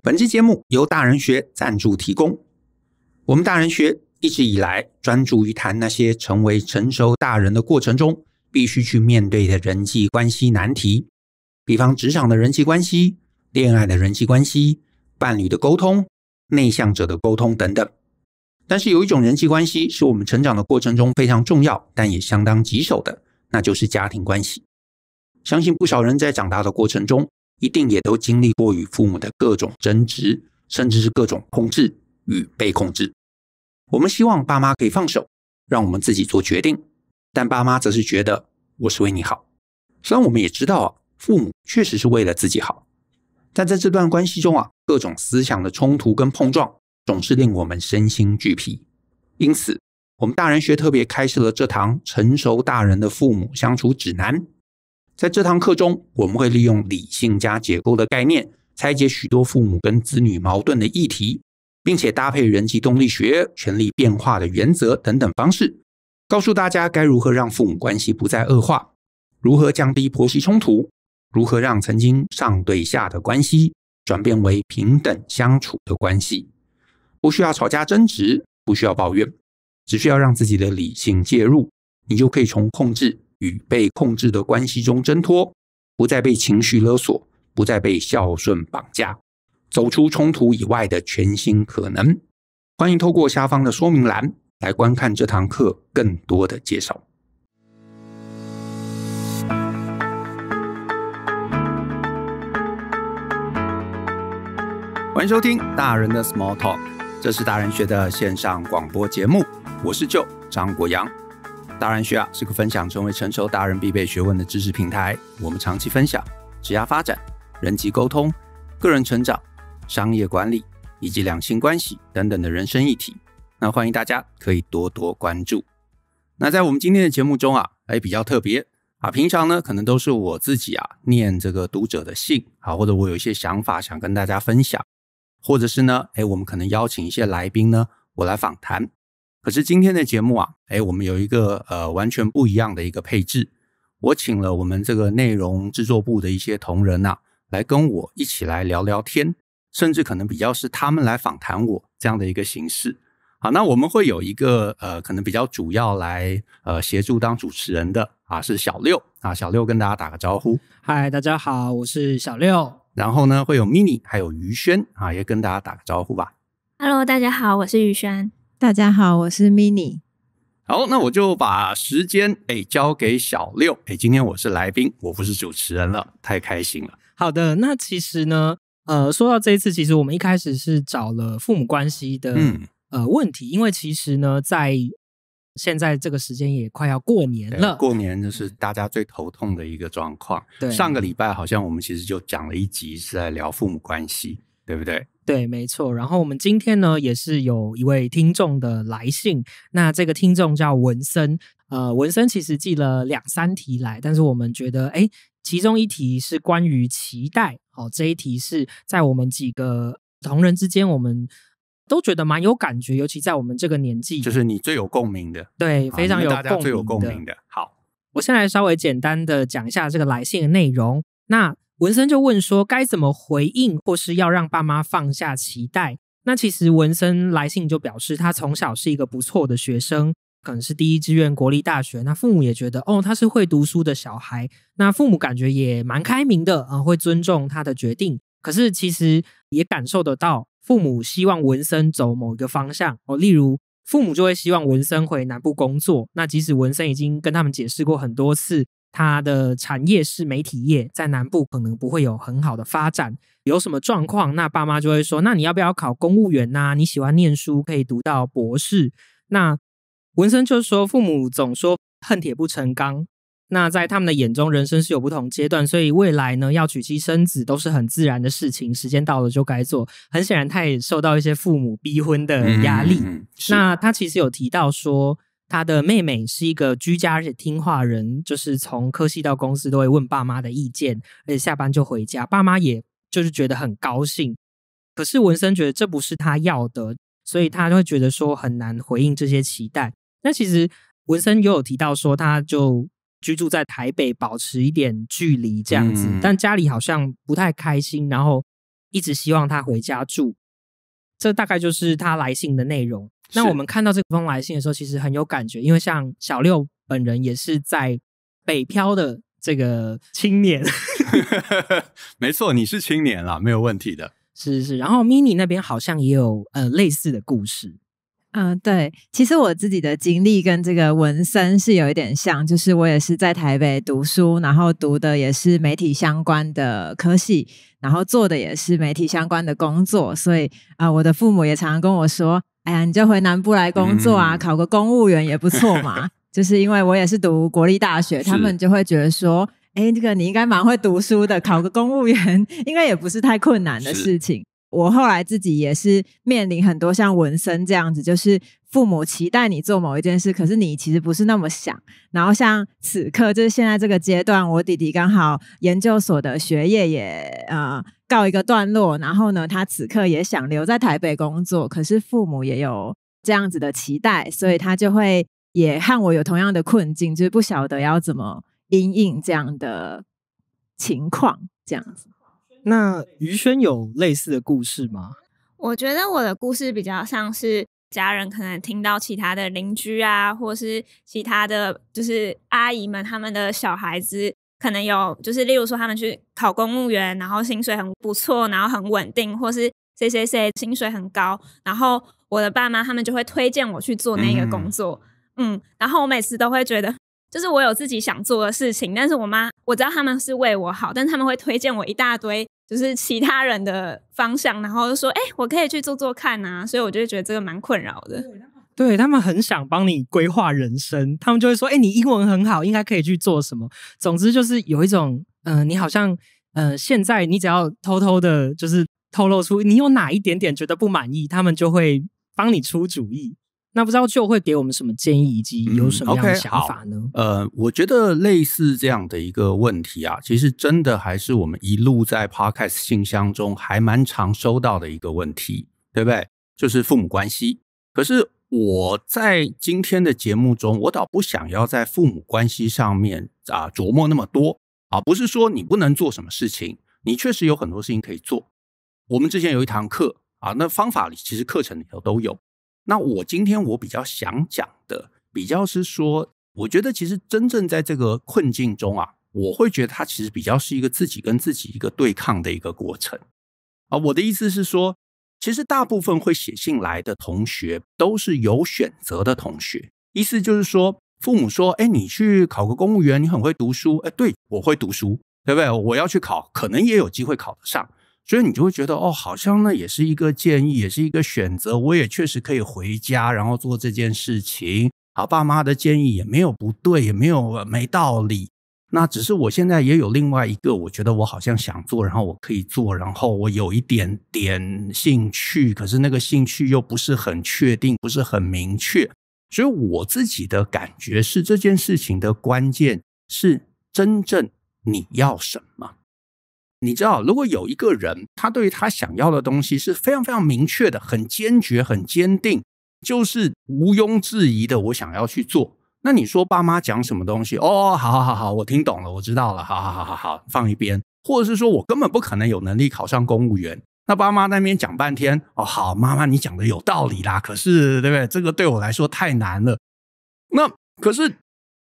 本期节目由大人学赞助提供。我们大人学一直以来专注于谈那些成为成熟大人的过程中必须去面对的人际关系难题，比方职场的人际关系、恋爱的人际关系、伴侣的沟通、内向者的沟通等等。但是有一种人际关系是我们成长的过程中非常重要，但也相当棘手的，那就是家庭关系。相信不少人在长大的过程中。一定也都经历过与父母的各种争执，甚至是各种控制与被控制。我们希望爸妈可以放手，让我们自己做决定，但爸妈则是觉得我是为你好。虽然我们也知道啊，父母确实是为了自己好，但在这段关系中啊，各种思想的冲突跟碰撞总是令我们身心俱疲。因此，我们大人学特别开设了这堂《成熟大人的父母相处指南》。在这堂课中，我们会利用理性加解构的概念，拆解许多父母跟子女矛盾的议题，并且搭配人际动力学、权力变化的原则等等方式，告诉大家该如何让父母关系不再恶化，如何降低婆媳冲突，如何让曾经上对下的关系转变为平等相处的关系，不需要吵架争执，不需要抱怨，只需要让自己的理性介入，你就可以从控制。与被控制的关系中挣脱，不再被情绪勒索，不再被孝顺绑架，走出冲突以外的全新可能。欢迎透过下方的说明栏来观看这堂课更多的介绍。欢迎收听《大人的 Small Talk》，这是大人学的线上广播节目，我是舅张国阳。当人学啊是个分享成为成熟达人必备学问的知识平台。我们长期分享职业发展、人际沟通、个人成长、商业管理以及两性关系等等的人生议题。那欢迎大家可以多多关注。那在我们今天的节目中啊，哎比较特别啊，平常呢可能都是我自己啊念这个读者的信啊，或者我有一些想法想跟大家分享，或者是呢哎我们可能邀请一些来宾呢我来访谈。可是今天的节目啊，哎，我们有一个呃完全不一样的一个配置，我请了我们这个内容制作部的一些同仁啊，来跟我一起来聊聊天，甚至可能比较是他们来访谈我这样的一个形式。好，那我们会有一个呃，可能比较主要来呃协助当主持人的啊，是小六啊，小六跟大家打个招呼。嗨，大家好，我是小六。然后呢，会有 mini 还有于轩啊，也跟大家打个招呼吧。Hello，大家好，我是于轩。大家好，我是 mini。好，那我就把时间诶交给小六诶，今天我是来宾，我不是主持人了，太开心了。好的，那其实呢，呃，说到这一次，其实我们一开始是找了父母关系的嗯、呃问题，因为其实呢，在现在这个时间也快要过年了，过年就是大家最头痛的一个状况。对，上个礼拜好像我们其实就讲了一集是在聊父母关系，对不对？对，没错。然后我们今天呢，也是有一位听众的来信。那这个听众叫文森，呃，文森其实寄了两三题来，但是我们觉得，哎，其中一题是关于期待，好，这一题是在我们几个同仁之间，我们都觉得蛮有感觉，尤其在我们这个年纪，就是你最有共鸣的，对，非常有大家最有共鸣的。好，我先来稍微简单的讲一下这个来信的内容。那文森就问说：“该怎么回应，或是要让爸妈放下期待？”那其实文森来信就表示，他从小是一个不错的学生，可能是第一志愿国立大学。那父母也觉得，哦，他是会读书的小孩。那父母感觉也蛮开明的，啊，会尊重他的决定。可是其实也感受得到，父母希望文森走某一个方向。哦，例如父母就会希望文森回南部工作。那即使文森已经跟他们解释过很多次。他的产业是媒体业，在南部可能不会有很好的发展。有什么状况，那爸妈就会说：“那你要不要考公务员呢？你喜欢念书，可以读到博士。”那文森就说：“父母总说恨铁不成钢，那在他们的眼中，人生是有不同阶段，所以未来呢，要娶妻生子都是很自然的事情，时间到了就该做。很显然，他也受到一些父母逼婚的压力。那他其实有提到说。”他的妹妹是一个居家而且听话人，就是从科系到公司都会问爸妈的意见，而且下班就回家，爸妈也就是觉得很高兴。可是文森觉得这不是他要的，所以他就会觉得说很难回应这些期待。那其实文森也有提到说，他就居住在台北，保持一点距离这样子，但家里好像不太开心，然后一直希望他回家住。这大概就是他来信的内容。那我们看到这封来信的时候，其实很有感觉，因为像小六本人也是在北漂的这个青年，没错，你是青年啦，没有问题的，是是是。然后 Mini 那边好像也有呃类似的故事。嗯，对，其实我自己的经历跟这个文森是有一点像，就是我也是在台北读书，然后读的也是媒体相关的科系，然后做的也是媒体相关的工作，所以啊，我的父母也常常跟我说：“哎呀，你就回南部来工作啊，考个公务员也不错嘛。”就是因为我也是读国立大学，他们就会觉得说：“哎，这个你应该蛮会读书的，考个公务员 应该也不是太困难的事情。”我后来自己也是面临很多像纹身这样子，就是父母期待你做某一件事，可是你其实不是那么想。然后像此刻，就是现在这个阶段，我弟弟刚好研究所的学业也啊告一个段落，然后呢，他此刻也想留在台北工作，可是父母也有这样子的期待，所以他就会也和我有同样的困境，就是不晓得要怎么应应这样的情况，这样子。那于轩有类似的故事吗？我觉得我的故事比较像是家人可能听到其他的邻居啊，或是其他的，就是阿姨们他们的小孩子可能有，就是例如说他们去考公务员，然后薪水很不错，然后很稳定，或是谁谁谁薪水很高，然后我的爸妈他们就会推荐我去做那个工作，嗯，然后我每次都会觉得。就是我有自己想做的事情，但是我妈我知道他们是为我好，但他们会推荐我一大堆，就是其他人的方向，然后就说：“哎，我可以去做做看啊。”所以我就觉得这个蛮困扰的。对他们很想帮你规划人生，他们就会说：“哎，你英文很好，应该可以去做什么。”总之就是有一种，嗯，你好像，呃，现在你只要偷偷的，就是透露出你有哪一点点觉得不满意，他们就会帮你出主意。那不知道就会给我们什么建议，以及有什么样的想法呢？呃，我觉得类似这样的一个问题啊，其实真的还是我们一路在 podcast 信箱中还蛮常收到的一个问题，对不对？就是父母关系。可是我在今天的节目中，我倒不想要在父母关系上面啊琢磨那么多啊，不是说你不能做什么事情，你确实有很多事情可以做。我们之前有一堂课啊，那方法里其实课程里头都有。那我今天我比较想讲的，比较是说，我觉得其实真正在这个困境中啊，我会觉得它其实比较是一个自己跟自己一个对抗的一个过程啊。我的意思是说，其实大部分会写信来的同学都是有选择的同学，意思就是说，父母说：“哎，你去考个公务员，你很会读书。”哎，对我会读书，对不对？我要去考，可能也有机会考得上。所以你就会觉得哦，好像那也是一个建议，也是一个选择。我也确实可以回家，然后做这件事情。好，爸妈的建议也没有不对，也没有没道理。那只是我现在也有另外一个，我觉得我好像想做，然后我可以做，然后我有一点点兴趣，可是那个兴趣又不是很确定，不是很明确。所以我自己的感觉是，这件事情的关键是真正你要什么。你知道，如果有一个人，他对于他想要的东西是非常非常明确的，很坚决，很坚定，就是毋庸置疑的，我想要去做。那你说爸妈讲什么东西？哦，好好好好，我听懂了，我知道了，好好好好好，放一边。或者是说我根本不可能有能力考上公务员。那爸妈那边讲半天，哦，好，妈妈你讲的有道理啦，可是对不对？这个对我来说太难了。那可是。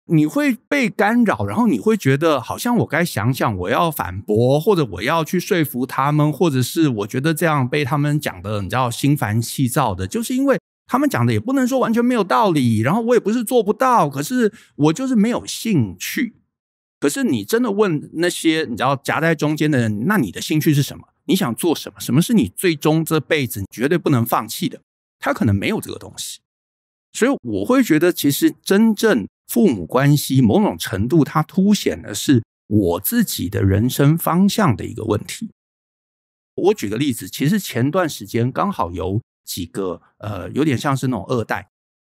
你会被干扰，然后你会觉得好像我该想想，我要反驳，或者我要去说服他们，或者是我觉得这样被他们讲的，你知道心烦气躁的，就是因为他们讲的也不能说完全没有道理，然后我也不是做不到，可是我就是没有兴趣。可是你真的问那些你知道夹在中间的人，那你的兴趣是什么？你想做什么？什么是你最终这辈子你绝对不能放弃的？他可能没有这个东西，所以我会觉得其实真正。父母关系某种程度，它凸显的是我自己的人生方向的一个问题。我举个例子，其实前段时间刚好有几个呃，有点像是那种二代，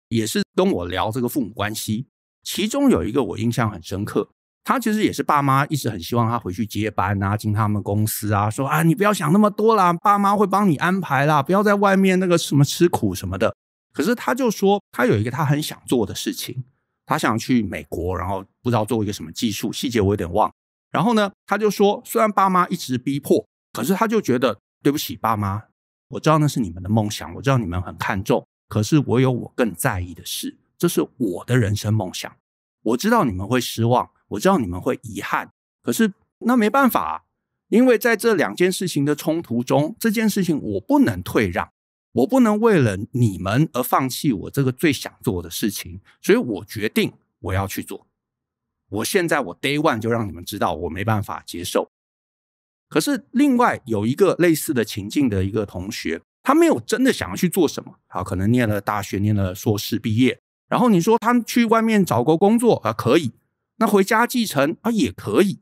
也是跟我聊这个父母关系。其中有一个我印象很深刻，他其实也是爸妈一直很希望他回去接班啊，进他们公司啊，说啊你不要想那么多啦，爸妈会帮你安排啦，不要在外面那个什么吃苦什么的。可是他就说，他有一个他很想做的事情。他想去美国，然后不知道做一个什么技术细节，我有点忘。然后呢，他就说，虽然爸妈一直逼迫，可是他就觉得对不起爸妈。我知道那是你们的梦想，我知道你们很看重，可是我有我更在意的事，这是我的人生梦想。我知道你们会失望，我知道你们会遗憾，可是那没办法，因为在这两件事情的冲突中，这件事情我不能退让。我不能为了你们而放弃我这个最想做的事情，所以我决定我要去做。我现在我 day one 就让你们知道我没办法接受。可是另外有一个类似的情境的一个同学，他没有真的想要去做什么。啊，可能念了大学，念了硕士毕业，然后你说他去外面找个工作啊可以，那回家继承啊也可以，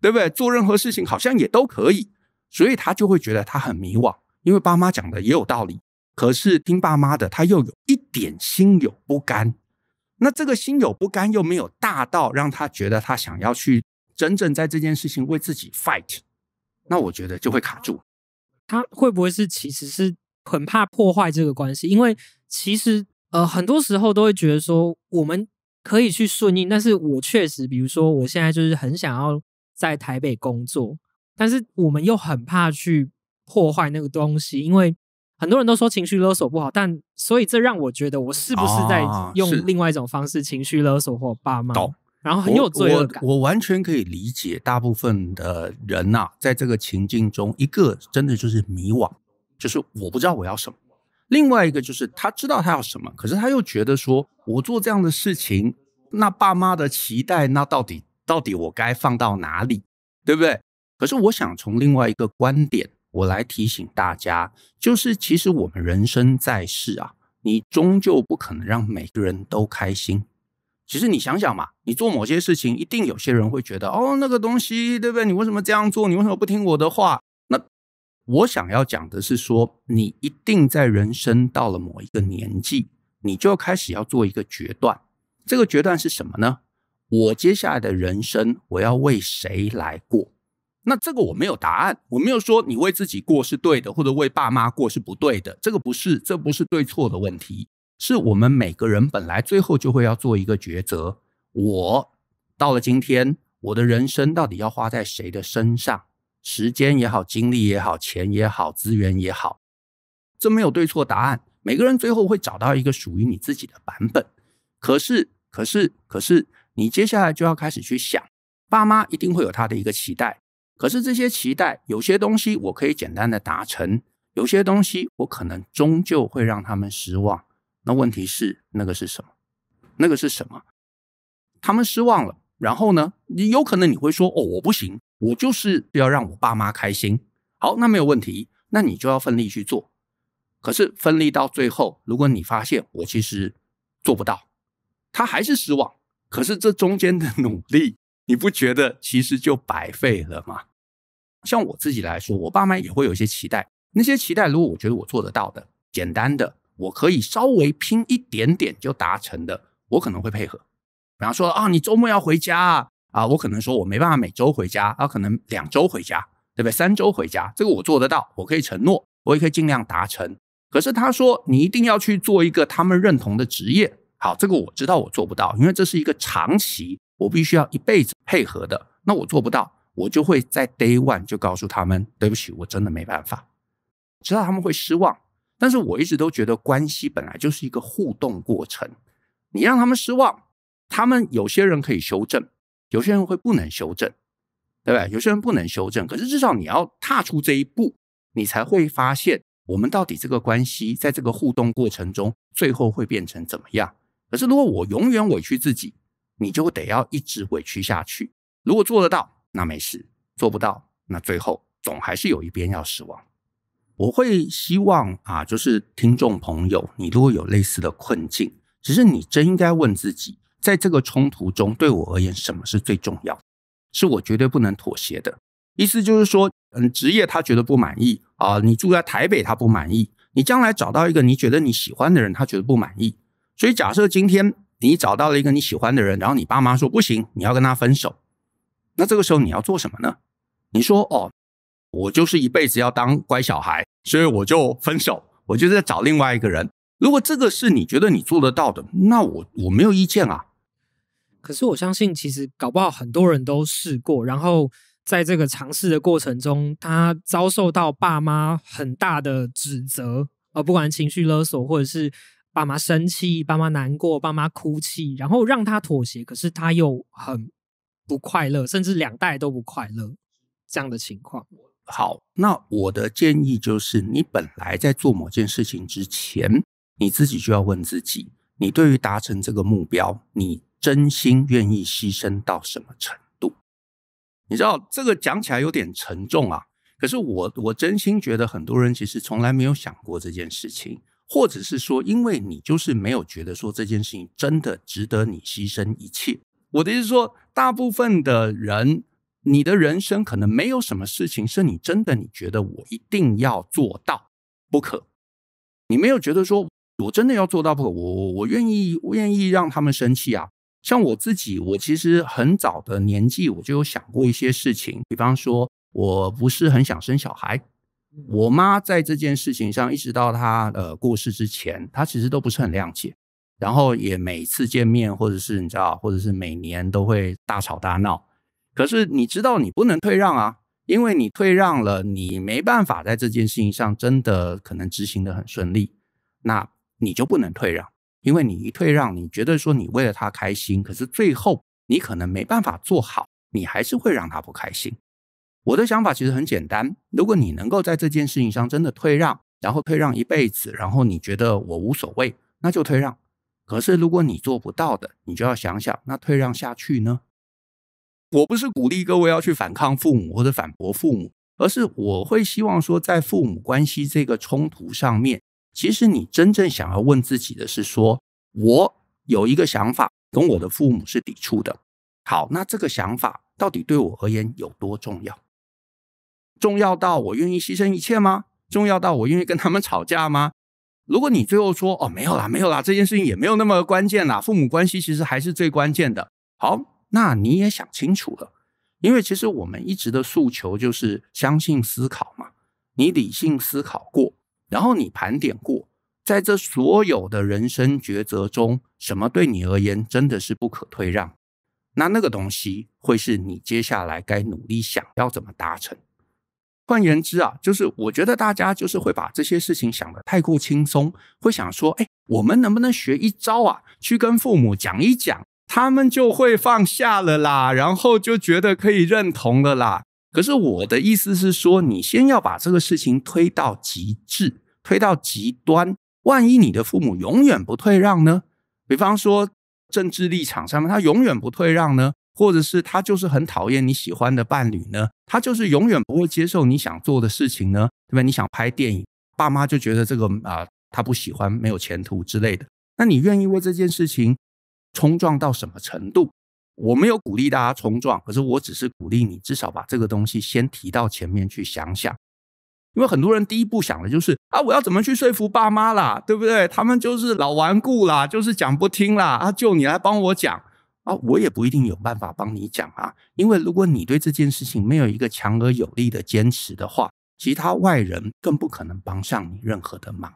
对不对？做任何事情好像也都可以，所以他就会觉得他很迷惘，因为爸妈讲的也有道理。可是听爸妈的，他又有一点心有不甘。那这个心有不甘又没有大到让他觉得他想要去真正在这件事情为自己 fight，那我觉得就会卡住。他会不会是其实是很怕破坏这个关系？因为其实呃，很多时候都会觉得说我们可以去顺应，但是我确实，比如说我现在就是很想要在台北工作，但是我们又很怕去破坏那个东西，因为。很多人都说情绪勒索不好，但所以这让我觉得我是不是在用另外一种方式情绪勒索或爸妈？懂。然后很有罪恶感。我完全可以理解，大部分的人呐，在这个情境中，一个真的就是迷惘，就是我不知道我要什么；另外一个就是他知道他要什么，可是他又觉得说，我做这样的事情，那爸妈的期待，那到底到底我该放到哪里，对不对？可是我想从另外一个观点。我来提醒大家，就是其实我们人生在世啊，你终究不可能让每个人都开心。其实你想想嘛，你做某些事情，一定有些人会觉得，哦，那个东西，对不对？你为什么这样做？你为什么不听我的话？那我想要讲的是说，你一定在人生到了某一个年纪，你就开始要做一个决断。这个决断是什么呢？我接下来的人生，我要为谁来过？那这个我没有答案，我没有说你为自己过是对的，或者为爸妈过是不对的，这个不是，这不是对错的问题，是我们每个人本来最后就会要做一个抉择。我到了今天，我的人生到底要花在谁的身上？时间也好，精力也好，钱也好，资源也好，这没有对错答案。每个人最后会找到一个属于你自己的版本。可是，可是，可是，你接下来就要开始去想，爸妈一定会有他的一个期待。可是这些期待，有些东西我可以简单的达成，有些东西我可能终究会让他们失望。那问题是那个是什么？那个是什么？他们失望了，然后呢？你有可能你会说：“哦，我不行，我就是要让我爸妈开心。”好，那没有问题，那你就要奋力去做。可是奋力到最后，如果你发现我其实做不到，他还是失望。可是这中间的努力，你不觉得其实就白费了吗？像我自己来说，我爸妈也会有一些期待。那些期待，如果我觉得我做得到的、简单的，我可以稍微拼一点点就达成的，我可能会配合。比方说啊，你周末要回家啊，啊，我可能说我没办法每周回家啊，可能两周回家，对不对？三周回家，这个我做得到，我可以承诺，我也可以尽量达成。可是他说你一定要去做一个他们认同的职业，好，这个我知道我做不到，因为这是一个长期，我必须要一辈子配合的，那我做不到。我就会在 day one 就告诉他们，对不起，我真的没办法，知道他们会失望。但是我一直都觉得，关系本来就是一个互动过程。你让他们失望，他们有些人可以修正，有些人会不能修正，对不对？有些人不能修正，可是至少你要踏出这一步，你才会发现我们到底这个关系在这个互动过程中最后会变成怎么样。可是如果我永远委屈自己，你就得要一直委屈下去。如果做得到。那没事，做不到，那最后总还是有一边要失望。我会希望啊，就是听众朋友，你如果有类似的困境，只是你真应该问自己，在这个冲突中，对我而言什么是最重要，是我绝对不能妥协的。意思就是说，嗯，职业他觉得不满意啊，你住在台北他不满意，你将来找到一个你觉得你喜欢的人，他觉得不满意。所以假设今天你找到了一个你喜欢的人，然后你爸妈说不行，你要跟他分手。那这个时候你要做什么呢？你说哦，我就是一辈子要当乖小孩，所以我就分手，我就在找另外一个人。如果这个是你觉得你做得到的，那我我没有意见啊。可是我相信，其实搞不好很多人都试过，然后在这个尝试的过程中，他遭受到爸妈很大的指责，呃，不管情绪勒索，或者是爸妈生气、爸妈难过、爸妈哭泣，然后让他妥协，可是他又很。不快乐，甚至两代都不快乐这样的情况。好，那我的建议就是，你本来在做某件事情之前，你自己就要问自己：，你对于达成这个目标，你真心愿意牺牲到什么程度？你知道这个讲起来有点沉重啊。可是我我真心觉得，很多人其实从来没有想过这件事情，或者是说，因为你就是没有觉得说这件事情真的值得你牺牲一切。我的意思说。大部分的人，你的人生可能没有什么事情是你真的你觉得我一定要做到不可，你没有觉得说，我真的要做到不可，我我我愿意愿意让他们生气啊。像我自己，我其实很早的年纪我就有想过一些事情，比方说我不是很想生小孩，我妈在这件事情上，一直到她呃过世之前，她其实都不是很谅解。然后也每次见面，或者是你知道，或者是每年都会大吵大闹。可是你知道，你不能退让啊，因为你退让了，你没办法在这件事情上真的可能执行的很顺利。那你就不能退让，因为你一退让，你觉得说你为了他开心，可是最后你可能没办法做好，你还是会让他不开心。我的想法其实很简单，如果你能够在这件事情上真的退让，然后退让一辈子，然后你觉得我无所谓，那就退让。可是，如果你做不到的，你就要想想，那退让下去呢？我不是鼓励各位要去反抗父母或者反驳父母，而是我会希望说，在父母关系这个冲突上面，其实你真正想要问自己的是：说我有一个想法跟我的父母是抵触的，好，那这个想法到底对我而言有多重要？重要到我愿意牺牲一切吗？重要到我愿意跟他们吵架吗？如果你最后说哦没有啦，没有啦，这件事情也没有那么关键啦，父母关系其实还是最关键的。好，那你也想清楚了，因为其实我们一直的诉求就是相信思考嘛，你理性思考过，然后你盘点过，在这所有的人生抉择中，什么对你而言真的是不可退让，那那个东西会是你接下来该努力想要怎么达成。换言之啊，就是我觉得大家就是会把这些事情想得太过轻松，会想说，哎，我们能不能学一招啊，去跟父母讲一讲，他们就会放下了啦，然后就觉得可以认同了啦。可是我的意思是说，你先要把这个事情推到极致，推到极端，万一你的父母永远不退让呢？比方说政治立场上面，他永远不退让呢？或者是他就是很讨厌你喜欢的伴侣呢？他就是永远不会接受你想做的事情呢？对吧？你想拍电影，爸妈就觉得这个啊，他不喜欢，没有前途之类的。那你愿意为这件事情冲撞到什么程度？我没有鼓励大家冲撞，可是我只是鼓励你，至少把这个东西先提到前面去想想。因为很多人第一步想的就是啊，我要怎么去说服爸妈啦，对不对？他们就是老顽固啦，就是讲不听啦。啊，就你来帮我讲。啊，我也不一定有办法帮你讲啊，因为如果你对这件事情没有一个强而有力的坚持的话，其他外人更不可能帮上你任何的忙。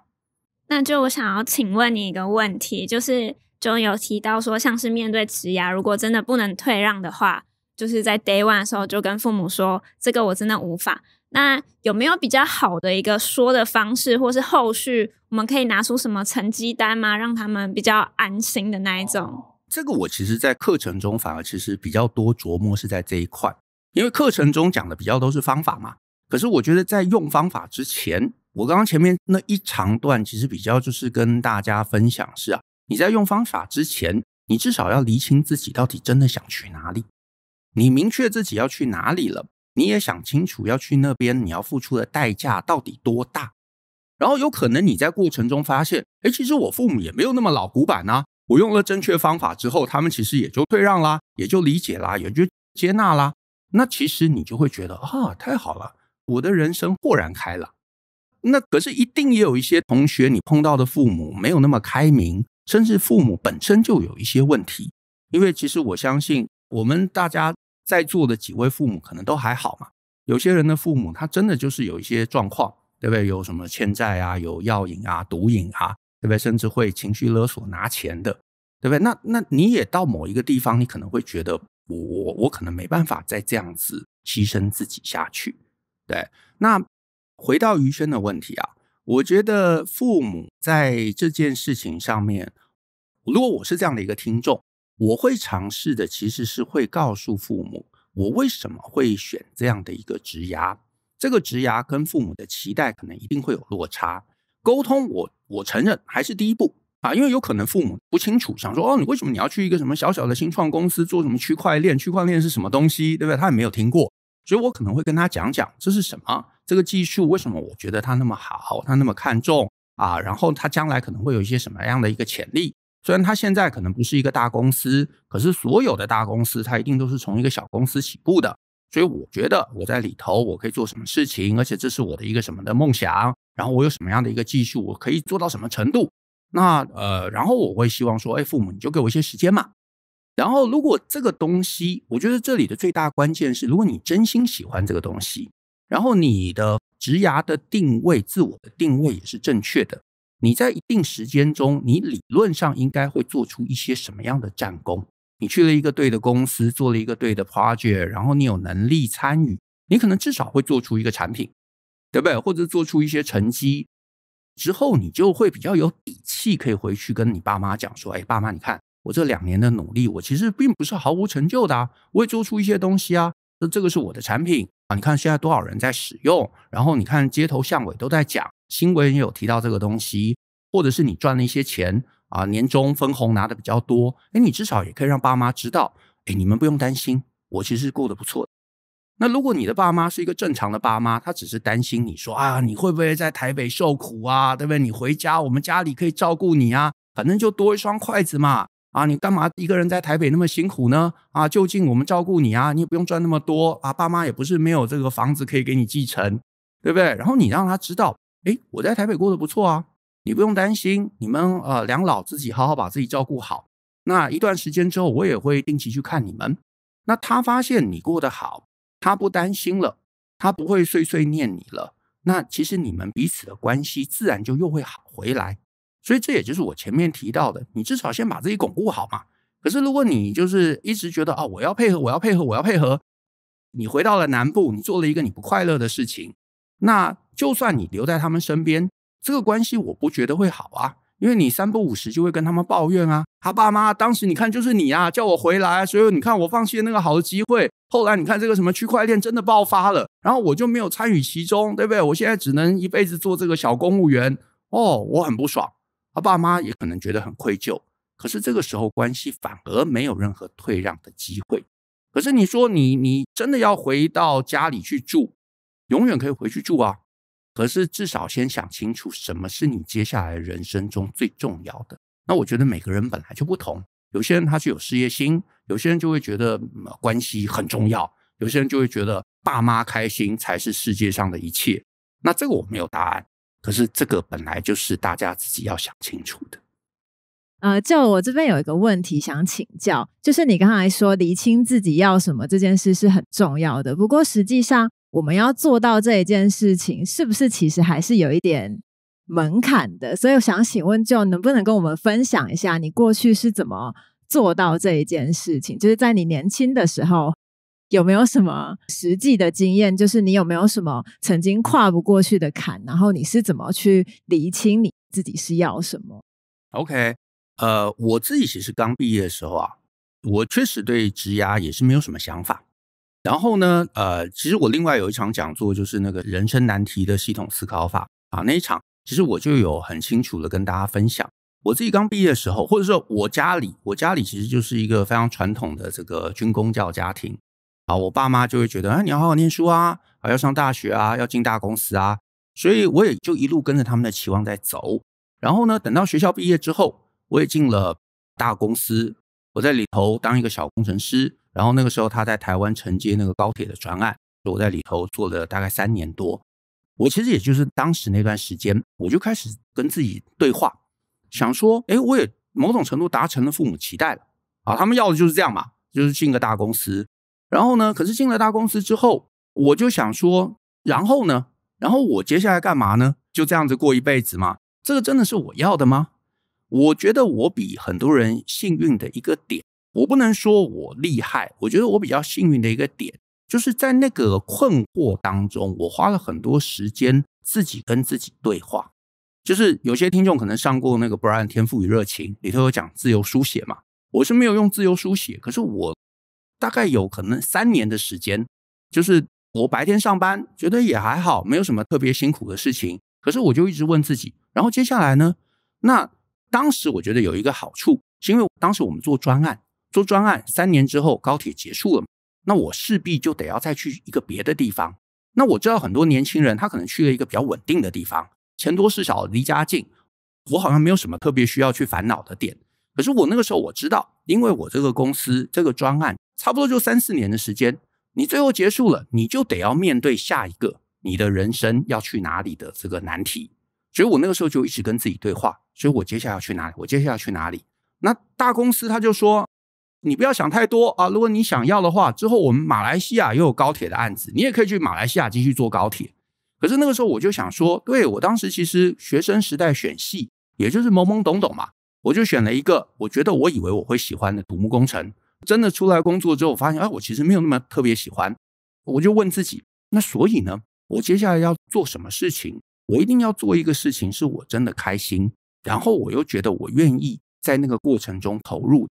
那就我想要请问你一个问题，就是就有提到说，像是面对职牙，如果真的不能退让的话，就是在 day one 的时候就跟父母说，这个我真的无法。那有没有比较好的一个说的方式，或是后续我们可以拿出什么成绩单吗，让他们比较安心的那一种？这个我其实，在课程中反而其实比较多琢磨是在这一块，因为课程中讲的比较都是方法嘛。可是我觉得在用方法之前，我刚刚前面那一长段其实比较就是跟大家分享是啊，你在用方法之前，你至少要厘清自己到底真的想去哪里，你明确自己要去哪里了，你也想清楚要去那边你要付出的代价到底多大，然后有可能你在过程中发现，哎，其实我父母也没有那么老古板呢。我用了正确方法之后，他们其实也就退让啦，也就理解啦，也就接纳啦。那其实你就会觉得啊，太好了，我的人生豁然开朗。那可是一定也有一些同学，你碰到的父母没有那么开明，甚至父母本身就有一些问题。因为其实我相信，我们大家在座的几位父母可能都还好嘛。有些人的父母他真的就是有一些状况，对不对？有什么欠债啊，有药瘾啊，毒瘾啊。对不对？甚至会情绪勒索拿钱的，对不对？那那你也到某一个地方，你可能会觉得，我我我可能没办法再这样子牺牲自己下去。对，那回到余生的问题啊，我觉得父母在这件事情上面，如果我是这样的一个听众，我会尝试的其实是会告诉父母，我为什么会选这样的一个职涯，这个职涯跟父母的期待可能一定会有落差，沟通我。我承认还是第一步啊，因为有可能父母不清楚，想说哦，你为什么你要去一个什么小小的新创公司做什么区块链？区块链是什么东西，对不对？他也没有听过，所以我可能会跟他讲讲这是什么，这个技术为什么我觉得它那么好，他那么看重啊，然后他将来可能会有一些什么样的一个潜力。虽然他现在可能不是一个大公司，可是所有的大公司它一定都是从一个小公司起步的。所以我觉得我在里头我可以做什么事情，而且这是我的一个什么的梦想。然后我有什么样的一个技术，我可以做到什么程度？那呃，然后我会希望说，哎，父母你就给我一些时间嘛。然后如果这个东西，我觉得这里的最大关键是，如果你真心喜欢这个东西，然后你的职涯的定位、自我的定位也是正确的，你在一定时间中，你理论上应该会做出一些什么样的战功？你去了一个对的公司，做了一个对的 project，然后你有能力参与，你可能至少会做出一个产品。对不对？或者做出一些成绩之后，你就会比较有底气，可以回去跟你爸妈讲说：“哎，爸妈，你看我这两年的努力，我其实并不是毫无成就的，我也做出一些东西啊。那这个是我的产品啊，你看现在多少人在使用，然后你看街头巷尾都在讲，新闻也有提到这个东西，或者是你赚了一些钱啊，年终分红拿的比较多，哎，你至少也可以让爸妈知道，哎，你们不用担心，我其实过得不错。”那如果你的爸妈是一个正常的爸妈，他只是担心你说啊，你会不会在台北受苦啊？对不对？你回家，我们家里可以照顾你啊。反正就多一双筷子嘛。啊，你干嘛一个人在台北那么辛苦呢？啊，就近我们照顾你啊，你也不用赚那么多啊。爸妈也不是没有这个房子可以给你继承，对不对？然后你让他知道，哎，我在台北过得不错啊，你不用担心，你们呃两老自己好好把自己照顾好。那一段时间之后，我也会定期去看你们。那他发现你过得好。他不担心了，他不会碎碎念你了。那其实你们彼此的关系自然就又会好回来。所以这也就是我前面提到的，你至少先把自己巩固好嘛。可是如果你就是一直觉得哦，我要配合，我要配合，我要配合，你回到了南部，你做了一个你不快乐的事情，那就算你留在他们身边，这个关系我不觉得会好啊。因为你三不五十就会跟他们抱怨啊，他爸妈当时你看就是你啊，叫我回来，所以你看我放弃了那个好的机会。后来你看这个什么区块链真的爆发了，然后我就没有参与其中，对不对？我现在只能一辈子做这个小公务员，哦，我很不爽。他爸妈也可能觉得很愧疚，可是这个时候关系反而没有任何退让的机会。可是你说你你真的要回到家里去住，永远可以回去住啊。可是至少先想清楚，什么是你接下来人生中最重要的。那我觉得每个人本来就不同，有些人他是有事业心，有些人就会觉得关系很重要，有些人就会觉得爸妈开心才是世界上的一切。那这个我没有答案，可是这个本来就是大家自己要想清楚的。呃，就我这边有一个问题想请教，就是你刚才说厘清自己要什么这件事是很重要的，不过实际上。我们要做到这一件事情，是不是其实还是有一点门槛的？所以我想请问，就能不能跟我们分享一下你过去是怎么做到这一件事情？就是在你年轻的时候，有没有什么实际的经验？就是你有没有什么曾经跨不过去的坎？然后你是怎么去厘清你自己是要什么？OK，呃，我自己其实刚毕业的时候啊，我确实对职压也是没有什么想法。然后呢，呃，其实我另外有一场讲座，就是那个人生难题的系统思考法啊，那一场其实我就有很清楚的跟大家分享。我自己刚毕业的时候，或者说我家里，我家里其实就是一个非常传统的这个军工教家庭啊，我爸妈就会觉得，啊，你要好好念书啊，啊，要上大学啊，要进大公司啊，所以我也就一路跟着他们的期望在走。然后呢，等到学校毕业之后，我也进了大公司，我在里头当一个小工程师。然后那个时候他在台湾承接那个高铁的专案，我在里头做了大概三年多。我其实也就是当时那段时间，我就开始跟自己对话，想说：哎，我也某种程度达成了父母期待了啊，他们要的就是这样嘛，就是进个大公司。然后呢，可是进了大公司之后，我就想说，然后呢，然后我接下来干嘛呢？就这样子过一辈子吗？这个真的是我要的吗？我觉得我比很多人幸运的一个点。我不能说我厉害，我觉得我比较幸运的一个点，就是在那个困惑当中，我花了很多时间自己跟自己对话。就是有些听众可能上过那个《b r a n 天赋与热情》，里头有讲自由书写嘛。我是没有用自由书写，可是我大概有可能三年的时间，就是我白天上班，觉得也还好，没有什么特别辛苦的事情。可是我就一直问自己，然后接下来呢？那当时我觉得有一个好处，是因为当时我们做专案。做专案三年之后，高铁结束了，那我势必就得要再去一个别的地方。那我知道很多年轻人，他可能去了一个比较稳定的地方，钱多事少，离家近，我好像没有什么特别需要去烦恼的点。可是我那个时候我知道，因为我这个公司这个专案差不多就三四年的时间，你最后结束了，你就得要面对下一个你的人生要去哪里的这个难题。所以我那个时候就一直跟自己对话，所以我接下来要去哪里？我接下来要去哪里？那大公司他就说。你不要想太多啊！如果你想要的话，之后我们马来西亚又有高铁的案子，你也可以去马来西亚继续坐高铁。可是那个时候我就想说，对我当时其实学生时代选系，也就是懵懵懂懂嘛，我就选了一个我觉得我以为我会喜欢的土木工程。真的出来工作之后，发现啊，我其实没有那么特别喜欢。我就问自己，那所以呢，我接下来要做什么事情？我一定要做一个事情是我真的开心，然后我又觉得我愿意在那个过程中投入。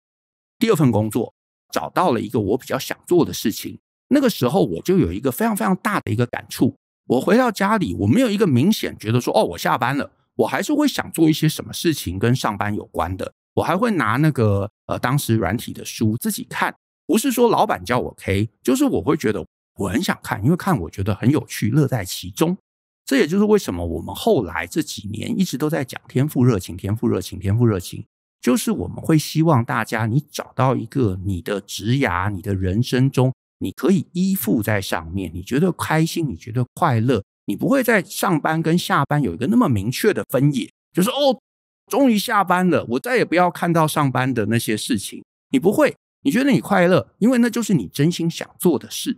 第二份工作找到了一个我比较想做的事情，那个时候我就有一个非常非常大的一个感触。我回到家里，我没有一个明显觉得说，哦，我下班了，我还是会想做一些什么事情跟上班有关的。我还会拿那个呃当时软体的书自己看，不是说老板叫我 K，就是我会觉得我很想看，因为看我觉得很有趣，乐在其中。这也就是为什么我们后来这几年一直都在讲天赋、热情、天赋、热情、天赋、热情。就是我们会希望大家，你找到一个你的职涯、你的人生中，你可以依附在上面，你觉得开心，你觉得快乐，你不会在上班跟下班有一个那么明确的分野，就是哦，终于下班了，我再也不要看到上班的那些事情。你不会，你觉得你快乐，因为那就是你真心想做的事。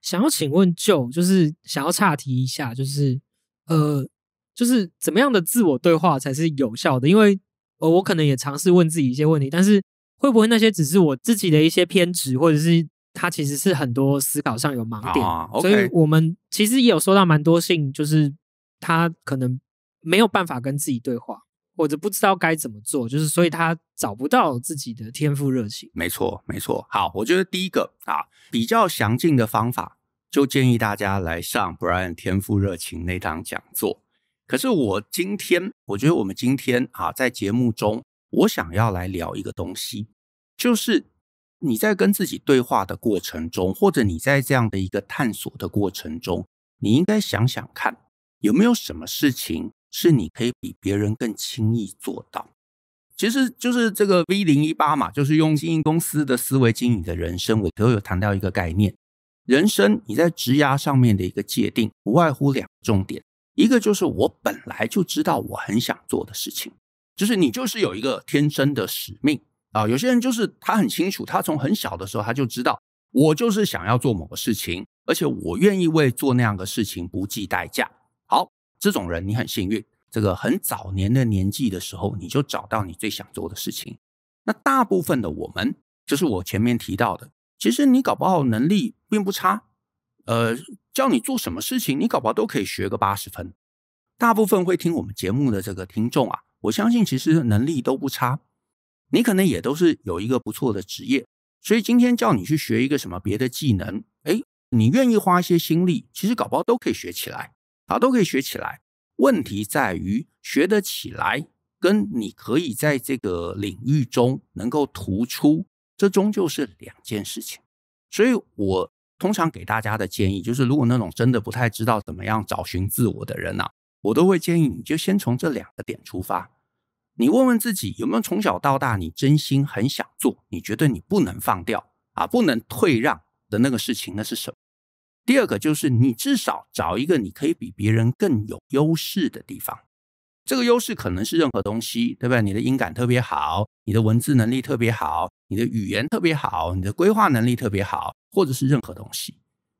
想要请问，就就是想要岔题一下，就是呃，就是怎么样的自我对话才是有效的？因为。呃，我可能也尝试问自己一些问题，但是会不会那些只是我自己的一些偏执，或者是他其实是很多思考上有盲点？所以，我们其实也有收到蛮多信，就是他可能没有办法跟自己对话，或者不知道该怎么做，就是所以他找不到自己的天赋热情。没错，没错。好，我觉得第一个啊，比较详尽的方法，就建议大家来上 Brian 天赋热情那堂讲座。可是我今天，我觉得我们今天啊，在节目中，我想要来聊一个东西，就是你在跟自己对话的过程中，或者你在这样的一个探索的过程中，你应该想想看，有没有什么事情是你可以比别人更轻易做到？其实就是这个 V 零一八嘛，就是用经营公司的思维经营的人生。我都有谈到一个概念，人生你在职涯上面的一个界定，不外乎两重点。一个就是我本来就知道我很想做的事情，就是你就是有一个天生的使命啊。有些人就是他很清楚，他从很小的时候他就知道，我就是想要做某个事情，而且我愿意为做那样的事情不计代价。好，这种人你很幸运，这个很早年的年纪的时候你就找到你最想做的事情。那大部分的我们，就是我前面提到的，其实你搞不好能力并不差，呃。教你做什么事情，你搞不好都可以学个八十分。大部分会听我们节目的这个听众啊，我相信其实能力都不差。你可能也都是有一个不错的职业，所以今天叫你去学一个什么别的技能，哎，你愿意花一些心力，其实搞不好都可以学起来，啊，都可以学起来。问题在于学得起来，跟你可以在这个领域中能够突出，这终究是两件事情。所以我。通常给大家的建议就是，如果那种真的不太知道怎么样找寻自我的人啊，我都会建议你就先从这两个点出发。你问问自己，有没有从小到大你真心很想做、你觉得你不能放掉啊、不能退让的那个事情，那是什么？第二个就是，你至少找一个你可以比别人更有优势的地方。这个优势可能是任何东西，对不对？你的音感特别好，你的文字能力特别好，你的语言特别好，你的规划能力特别好，或者是任何东西。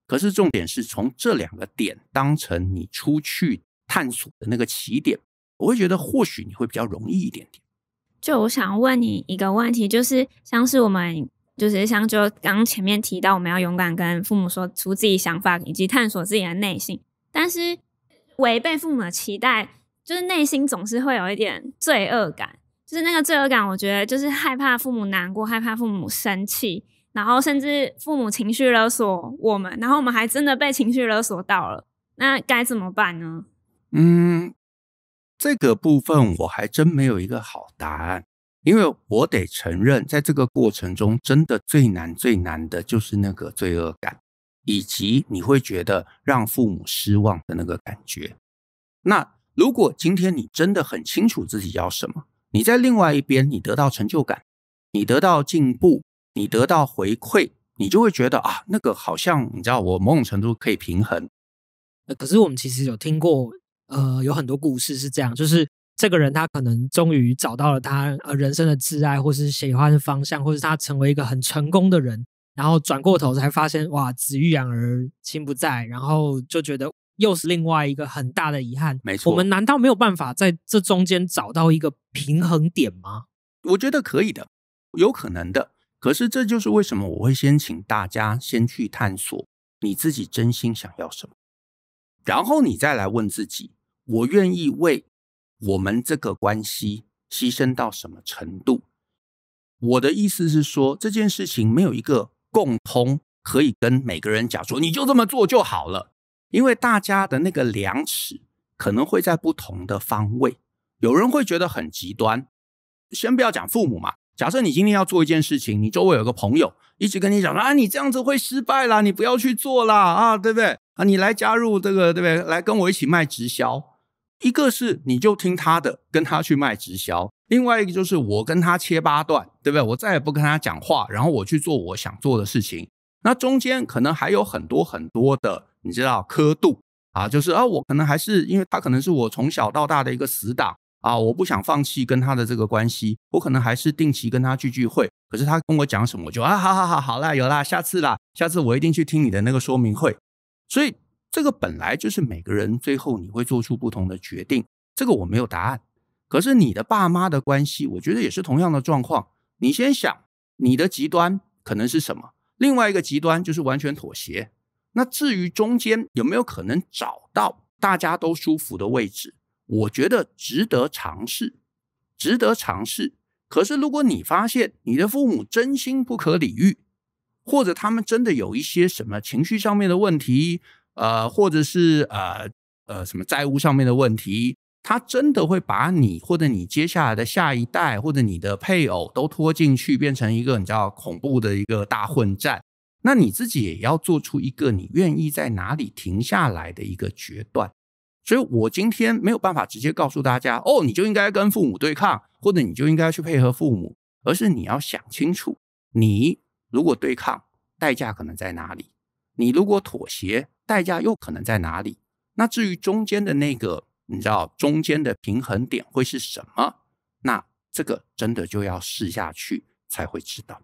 可是重点是从这两个点当成你出去探索的那个起点，我会觉得或许你会比较容易一点点。就我想问你一个问题，就是像是我们，就是像就刚前面提到，我们要勇敢跟父母说出自己想法，以及探索自己的内心，但是违背父母的期待。就是内心总是会有一点罪恶感，就是那个罪恶感，我觉得就是害怕父母难过，害怕父母生气，然后甚至父母情绪勒索我们，然后我们还真的被情绪勒索到了，那该怎么办呢？嗯，这个部分我还真没有一个好答案，因为我得承认，在这个过程中，真的最难最难的就是那个罪恶感，以及你会觉得让父母失望的那个感觉，那。如果今天你真的很清楚自己要什么，你在另外一边你得到成就感，你得到进步，你得到回馈，你就会觉得啊，那个好像你知道，我某种程度可以平衡。可是我们其实有听过，呃，有很多故事是这样，就是这个人他可能终于找到了他呃人生的挚爱，或是喜欢的方向，或是他成为一个很成功的人，然后转过头才发现哇，子欲养而亲不在，然后就觉得。又是另外一个很大的遗憾。没错，我们难道没有办法在这中间找到一个平衡点吗？我觉得可以的，有可能的。可是这就是为什么我会先请大家先去探索你自己真心想要什么，然后你再来问自己：我愿意为我们这个关系牺牲到什么程度？我的意思是说，这件事情没有一个共通可以跟每个人讲说，你就这么做就好了。因为大家的那个量尺可能会在不同的方位，有人会觉得很极端。先不要讲父母嘛，假设你今天要做一件事情，你周围有个朋友一直跟你讲说：“啊，你这样子会失败啦，你不要去做啦，啊，对不对？啊，你来加入这个，对不对？来跟我一起卖直销。一个是你就听他的，跟他去卖直销；另外一个就是我跟他切八段，对不对？我再也不跟他讲话，然后我去做我想做的事情。那中间可能还有很多很多的。你知道，刻度啊，就是啊，我可能还是，因为他可能是我从小到大的一个死党啊，我不想放弃跟他的这个关系，我可能还是定期跟他聚聚会。可是他跟我讲什么，我就啊，好好好好啦，有啦，下次啦，下次我一定去听你的那个说明会。所以这个本来就是每个人最后你会做出不同的决定，这个我没有答案。可是你的爸妈的关系，我觉得也是同样的状况。你先想你的极端可能是什么，另外一个极端就是完全妥协。那至于中间有没有可能找到大家都舒服的位置，我觉得值得尝试，值得尝试。可是如果你发现你的父母真心不可理喻，或者他们真的有一些什么情绪上面的问题，呃，或者是呃呃什么债务上面的问题，他真的会把你或者你接下来的下一代或者你的配偶都拖进去，变成一个你知道恐怖的一个大混战。那你自己也要做出一个你愿意在哪里停下来的一个决断，所以我今天没有办法直接告诉大家，哦，你就应该跟父母对抗，或者你就应该去配合父母，而是你要想清楚，你如果对抗，代价可能在哪里？你如果妥协，代价又可能在哪里？那至于中间的那个，你知道中间的平衡点会是什么？那这个真的就要试下去才会知道。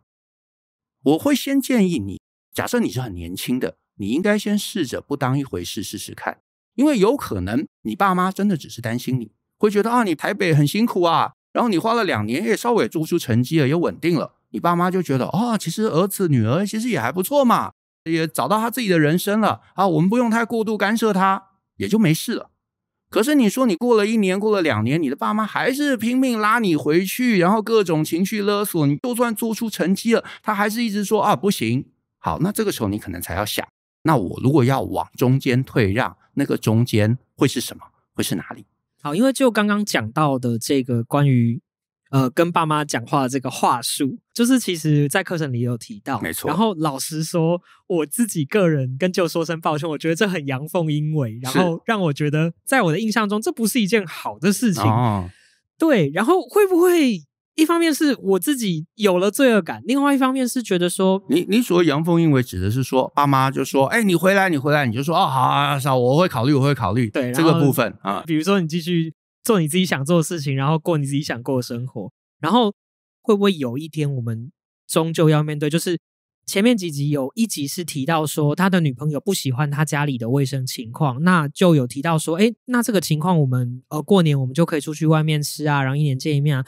我会先建议你。假设你是很年轻的，你应该先试着不当一回事试试看，因为有可能你爸妈真的只是担心你会觉得啊，你台北很辛苦啊，然后你花了两年也稍微做出成绩了，也稳定了，你爸妈就觉得啊，其实儿子女儿其实也还不错嘛，也找到他自己的人生了啊，我们不用太过度干涉他，也就没事了。可是你说你过了一年，过了两年，你的爸妈还是拼命拉你回去，然后各种情绪勒索，你就算做出成绩了，他还是一直说啊，不行。好，那这个时候你可能才要想，那我如果要往中间退让，那个中间会是什么？会是哪里？好，因为就刚刚讲到的这个关于呃跟爸妈讲话的这个话术，就是其实，在课程里有提到，没错。然后老实说，我自己个人跟舅说声抱歉，我觉得这很阳奉阴违，然后让我觉得，在我的印象中，这不是一件好的事情。对，然后会不会？一方面是我自己有了罪恶感，另外一方面是觉得说，你你所谓“阳奉阴违”指的是说，爸妈就说：“哎，你回来，你回来，你就说哦，好啊，好，我会考虑，我会考虑。”对这个部分啊，比如说你继续做你自己想做的事情，然后过你自己想过的生活，然后会不会有一天我们终究要面对？就是前面几集有一集是提到说，他的女朋友不喜欢他家里的卫生情况，那就有提到说：“哎，那这个情况，我们呃过年我们就可以出去外面吃啊，然后一年见一面啊。”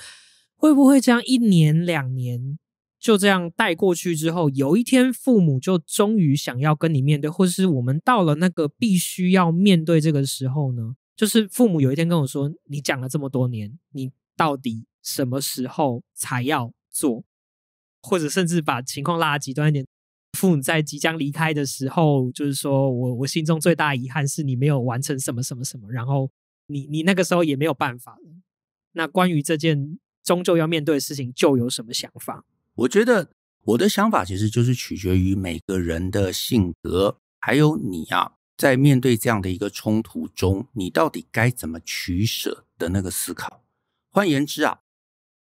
会不会这样一年两年就这样带过去之后，有一天父母就终于想要跟你面对，或是我们到了那个必须要面对这个时候呢？就是父母有一天跟我说：“你讲了这么多年，你到底什么时候才要做？”或者甚至把情况拉极端一点，父母在即将离开的时候，就是说我我心中最大遗憾是你没有完成什么什么什么，然后你你那个时候也没有办法了。那关于这件。终究要面对的事情，就有什么想法？我觉得我的想法其实就是取决于每个人的性格，还有你啊，在面对这样的一个冲突中，你到底该怎么取舍的那个思考。换言之啊，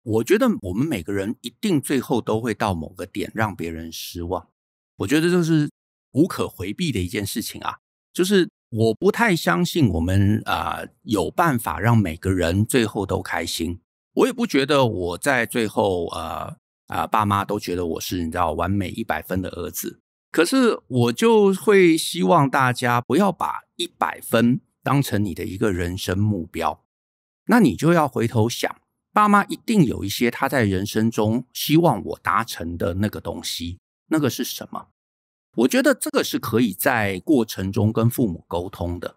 我觉得我们每个人一定最后都会到某个点让别人失望。我觉得这是无可回避的一件事情啊。就是我不太相信我们啊有办法让每个人最后都开心。我也不觉得我在最后，呃，啊，爸妈都觉得我是你知道完美一百分的儿子。可是我就会希望大家不要把一百分当成你的一个人生目标。那你就要回头想，爸妈一定有一些他在人生中希望我达成的那个东西，那个是什么？我觉得这个是可以在过程中跟父母沟通的。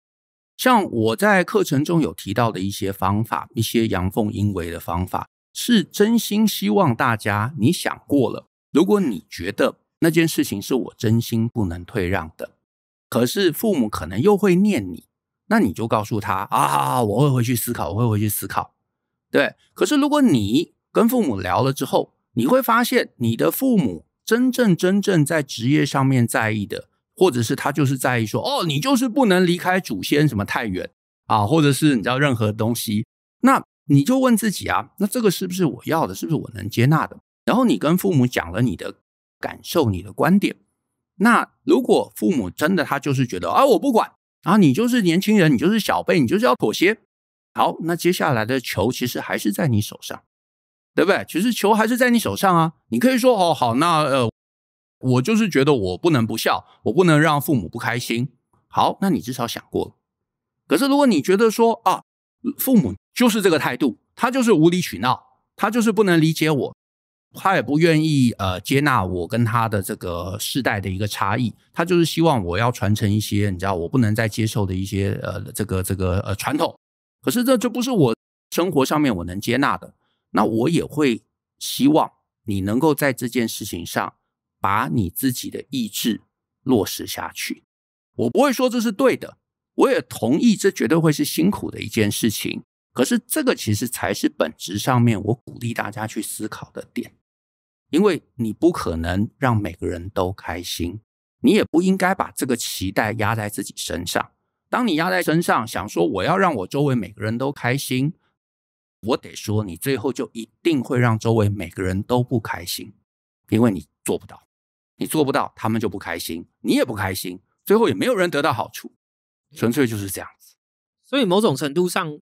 像我在课程中有提到的一些方法，一些阳奉阴违的方法，是真心希望大家你想过了。如果你觉得那件事情是我真心不能退让的，可是父母可能又会念你，那你就告诉他啊，我会回去思考，我会回去思考，对。可是如果你跟父母聊了之后，你会发现你的父母真正真正在职业上面在意的。或者是他就是在意说，哦，你就是不能离开祖先什么太远啊，或者是你知道任何东西，那你就问自己啊，那这个是不是我要的，是不是我能接纳的？然后你跟父母讲了你的感受、你的观点。那如果父母真的他就是觉得啊，我不管，啊，你就是年轻人，你就是小辈，你就是要妥协。好，那接下来的球其实还是在你手上，对不对？其实球还是在你手上啊，你可以说哦，好，那呃。我就是觉得我不能不孝，我不能让父母不开心。好，那你至少想过。可是如果你觉得说啊，父母就是这个态度，他就是无理取闹，他就是不能理解我，他也不愿意呃接纳我跟他的这个世代的一个差异，他就是希望我要传承一些你知道我不能再接受的一些呃这个这个呃传统。可是这这不是我生活上面我能接纳的，那我也会希望你能够在这件事情上。把你自己的意志落实下去。我不会说这是对的，我也同意这绝对会是辛苦的一件事情。可是这个其实才是本质上面我鼓励大家去思考的点，因为你不可能让每个人都开心，你也不应该把这个期待压在自己身上。当你压在身上，想说我要让我周围每个人都开心，我得说你最后就一定会让周围每个人都不开心，因为你做不到。你做不到，他们就不开心，你也不开心，最后也没有人得到好处，纯粹就是这样子。所以某种程度上，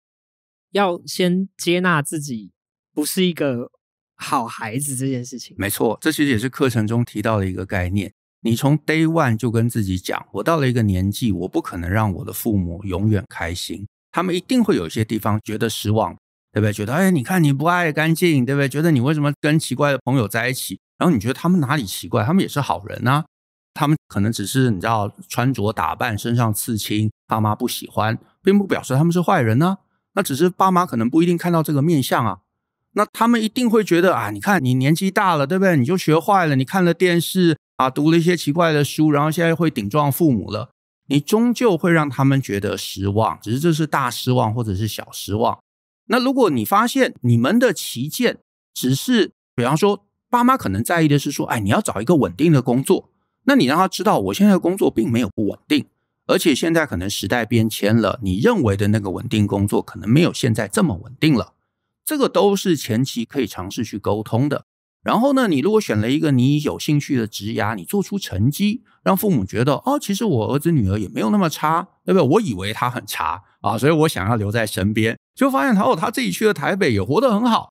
要先接纳自己不是一个好孩子这件事情。没错，这其实也是课程中提到的一个概念。你从 day one 就跟自己讲，我到了一个年纪，我不可能让我的父母永远开心，他们一定会有一些地方觉得失望，对不对？觉得哎，你看你不爱干净，对不对？觉得你为什么跟奇怪的朋友在一起？然后你觉得他们哪里奇怪？他们也是好人啊，他们可能只是你知道穿着打扮、身上刺青，爸妈不喜欢，并不表示他们是坏人啊。那只是爸妈可能不一定看到这个面相啊。那他们一定会觉得啊，你看你年纪大了，对不对？你就学坏了，你看了电视啊，读了一些奇怪的书，然后现在会顶撞父母了，你终究会让他们觉得失望。只是这是大失望或者是小失望。那如果你发现你们的旗舰只是，比方说。爸妈可能在意的是说，哎，你要找一个稳定的工作。那你让他知道，我现在的工作并没有不稳定，而且现在可能时代变迁了，你认为的那个稳定工作可能没有现在这么稳定了。这个都是前期可以尝试去沟通的。然后呢，你如果选了一个你有兴趣的职涯，你做出成绩，让父母觉得，哦，其实我儿子女儿也没有那么差，对不对？我以为他很差啊，所以我想要留在身边，就发现他哦，他自己去了台北也活得很好。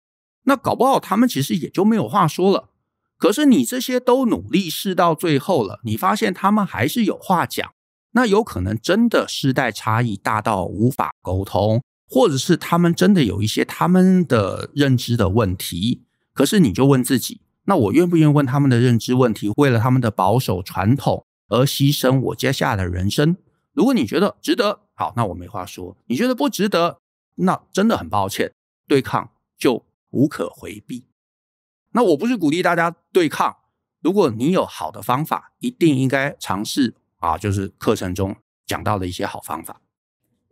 那搞不好他们其实也就没有话说了。可是你这些都努力试到最后了，你发现他们还是有话讲。那有可能真的世代差异大到无法沟通，或者是他们真的有一些他们的认知的问题。可是你就问自己：那我愿不愿意问他们的认知问题，为了他们的保守传统而牺牲我接下来的人生？如果你觉得值得，好，那我没话说。你觉得不值得，那真的很抱歉。对抗就。无可回避。那我不是鼓励大家对抗。如果你有好的方法，一定应该尝试啊！就是课程中讲到的一些好方法。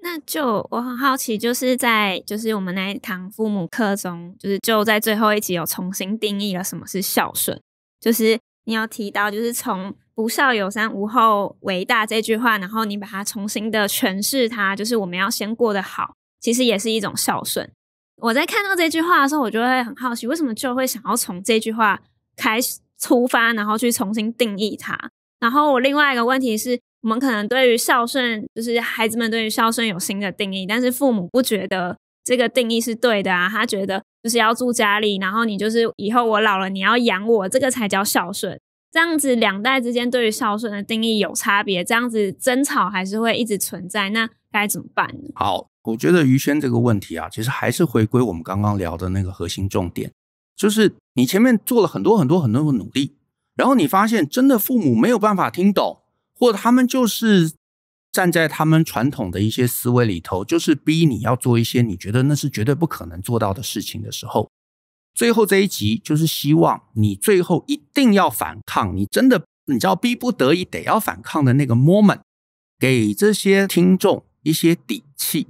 那就我很好奇，就是在就是我们那一堂父母课中，就是就在最后一集有重新定义了什么是孝顺。就是你有提到，就是从“不孝有三，无后为大”这句话，然后你把它重新的诠释它，就是我们要先过得好，其实也是一种孝顺。我在看到这句话的时候，我就会很好奇，为什么就会想要从这句话开始出发，然后去重新定义它。然后我另外一个问题是，我们可能对于孝顺，就是孩子们对于孝顺有新的定义，但是父母不觉得这个定义是对的啊。他觉得就是要住家里，然后你就是以后我老了，你要养我，这个才叫孝顺。这样子两代之间对于孝顺的定义有差别，这样子争吵还是会一直存在。那该怎么办呢？好。我觉得于轩这个问题啊，其实还是回归我们刚刚聊的那个核心重点，就是你前面做了很多很多很多的努力，然后你发现真的父母没有办法听懂，或者他们就是站在他们传统的一些思维里头，就是逼你要做一些你觉得那是绝对不可能做到的事情的时候，最后这一集就是希望你最后一定要反抗，你真的你知道逼不得已得要反抗的那个 moment，给这些听众一些底气。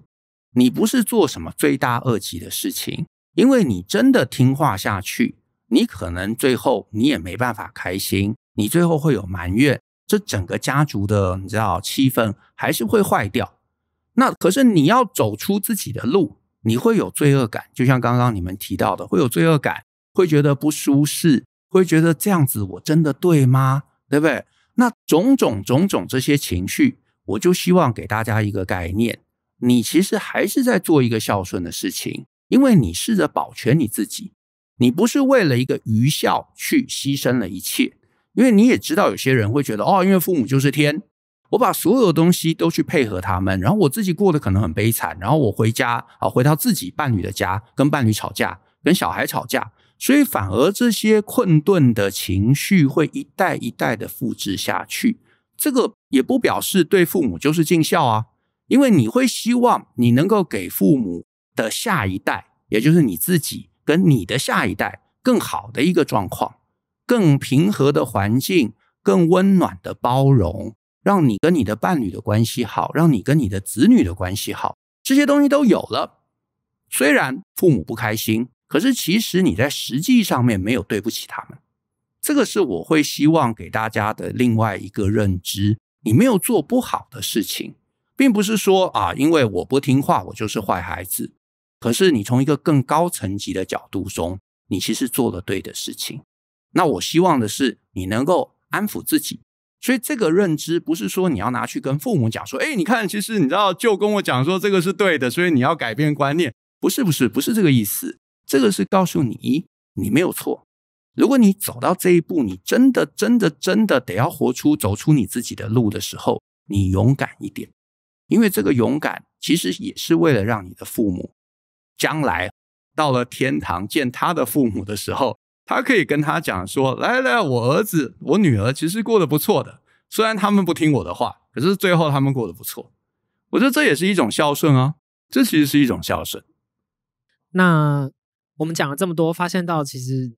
你不是做什么罪大恶极的事情，因为你真的听话下去，你可能最后你也没办法开心，你最后会有埋怨，这整个家族的你知道气氛还是会坏掉。那可是你要走出自己的路，你会有罪恶感，就像刚刚你们提到的，会有罪恶感，会觉得不舒适，会觉得这样子我真的对吗？对不对？那种种种种这些情绪，我就希望给大家一个概念。你其实还是在做一个孝顺的事情，因为你试着保全你自己，你不是为了一个愚孝去牺牲了一切，因为你也知道有些人会觉得哦，因为父母就是天，我把所有东西都去配合他们，然后我自己过得可能很悲惨，然后我回家啊，回到自己伴侣的家，跟伴侣吵架，跟小孩吵架，所以反而这些困顿的情绪会一代一代的复制下去，这个也不表示对父母就是尽孝啊。因为你会希望你能够给父母的下一代，也就是你自己跟你的下一代，更好的一个状况，更平和的环境，更温暖的包容，让你跟你的伴侣的关系好，让你跟你的子女的关系好，这些东西都有了。虽然父母不开心，可是其实你在实际上面没有对不起他们。这个是我会希望给大家的另外一个认知，你没有做不好的事情。并不是说啊，因为我不听话，我就是坏孩子。可是你从一个更高层级的角度中，你其实做了对的事情。那我希望的是你能够安抚自己。所以这个认知不是说你要拿去跟父母讲说，哎，你看，其实你知道，舅跟我讲说这个是对的，所以你要改变观念，不是，不是，不是这个意思。这个是告诉你，你没有错。如果你走到这一步，你真的，真的，真的得要活出，走出你自己的路的时候，你勇敢一点。因为这个勇敢，其实也是为了让你的父母将来到了天堂见他的父母的时候，他可以跟他讲说：“来来，我儿子，我女儿，其实过得不错的。虽然他们不听我的话，可是最后他们过得不错。”我觉得这也是一种孝顺啊，这其实是一种孝顺。那我们讲了这么多，发现到其实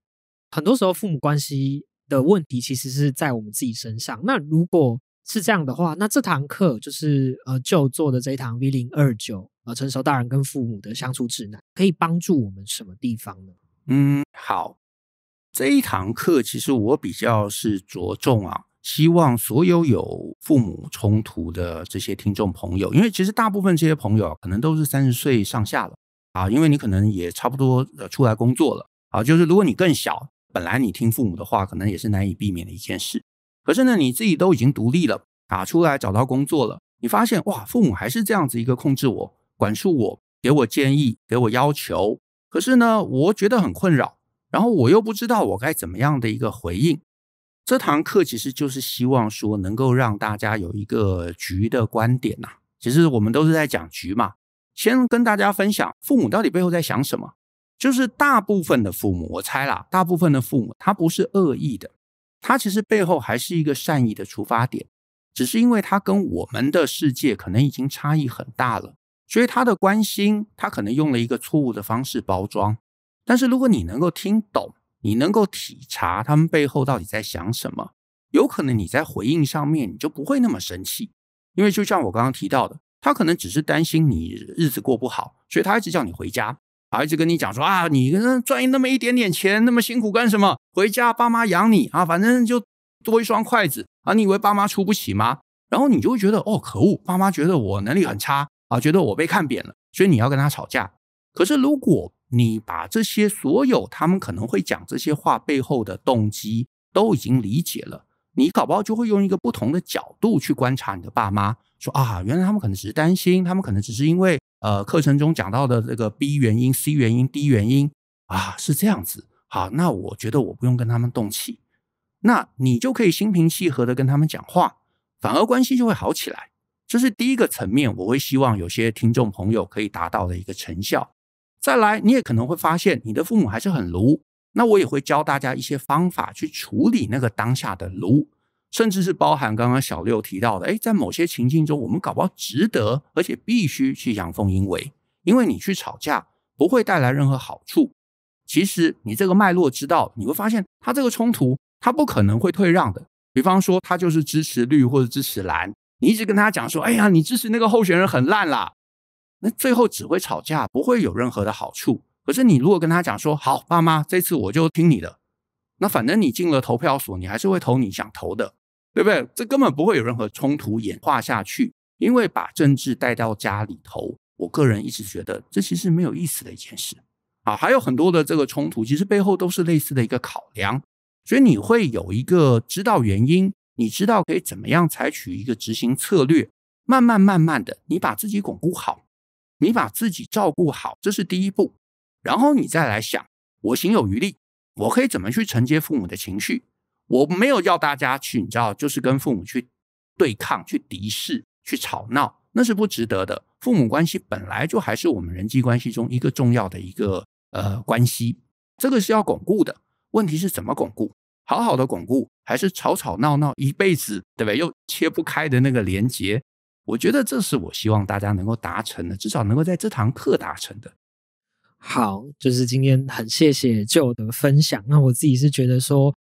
很多时候父母关系的问题，其实是在我们自己身上。那如果是这样的话，那这堂课就是呃就做的这一堂 V 零二九呃成熟大人跟父母的相处指南，可以帮助我们什么地方呢？嗯，好，这一堂课其实我比较是着重啊，希望所有有父母冲突的这些听众朋友，因为其实大部分这些朋友可能都是三十岁上下了啊，因为你可能也差不多呃出来工作了啊，就是如果你更小，本来你听父母的话可能也是难以避免的一件事。可是呢，你自己都已经独立了，打出来找到工作了，你发现哇，父母还是这样子一个控制我、管束我、给我建议、给我要求。可是呢，我觉得很困扰，然后我又不知道我该怎么样的一个回应。这堂课其实就是希望说，能够让大家有一个局的观点呐。其实我们都是在讲局嘛。先跟大家分享，父母到底背后在想什么？就是大部分的父母，我猜啦，大部分的父母他不是恶意的。他其实背后还是一个善意的出发点，只是因为他跟我们的世界可能已经差异很大了，所以他的关心他可能用了一个错误的方式包装。但是如果你能够听懂，你能够体察他们背后到底在想什么，有可能你在回应上面你就不会那么生气，因为就像我刚刚提到的，他可能只是担心你日子过不好，所以他一直叫你回家。一子跟你讲说啊，你赚那么一点点钱，那么辛苦干什么？回家爸妈养你啊，反正就多一双筷子啊。你以为爸妈出不起吗？然后你就会觉得哦，可恶，爸妈觉得我能力很差啊，觉得我被看扁了，所以你要跟他吵架。可是，如果你把这些所有他们可能会讲这些话背后的动机都已经理解了。你搞不好就会用一个不同的角度去观察你的爸妈，说啊，原来他们可能只是担心，他们可能只是因为呃，课程中讲到的这个 B 原因、C 原因、D 原因啊，是这样子。好，那我觉得我不用跟他们动气，那你就可以心平气和的跟他们讲话，反而关系就会好起来。这是第一个层面，我会希望有些听众朋友可以达到的一个成效。再来，你也可能会发现，你的父母还是很“奴”。那我也会教大家一些方法去处理那个当下的炉，甚至是包含刚刚小六提到的，哎，在某些情境中，我们搞不好值得，而且必须去阳奉阴违，因为你去吵架不会带来任何好处。其实你这个脉络知道，你会发现他这个冲突，他不可能会退让的。比方说，他就是支持绿或者支持蓝，你一直跟他讲说，哎呀，你支持那个候选人很烂啦，那最后只会吵架，不会有任何的好处。可是你如果跟他讲说好，爸妈，这次我就听你的。那反正你进了投票所，你还是会投你想投的，对不对？这根本不会有任何冲突演化下去，因为把政治带到家里头，我个人一直觉得这其实没有意思的一件事。啊，还有很多的这个冲突，其实背后都是类似的一个考量，所以你会有一个知道原因，你知道可以怎么样采取一个执行策略，慢慢慢慢的，你把自己巩固好，你把自己照顾好，这是第一步。然后你再来想，我行有余力，我可以怎么去承接父母的情绪？我没有要大家去，你知道，就是跟父母去对抗、去敌视、去吵闹，那是不值得的。父母关系本来就还是我们人际关系中一个重要的一个呃关系，这个是要巩固的。问题是怎么巩固？好好的巩固，还是吵吵闹闹一辈子，对不对？又切不开的那个连结，我觉得这是我希望大家能够达成的，至少能够在这堂课达成的。好，就是今天很谢谢旧的分享。那我自己是觉得说，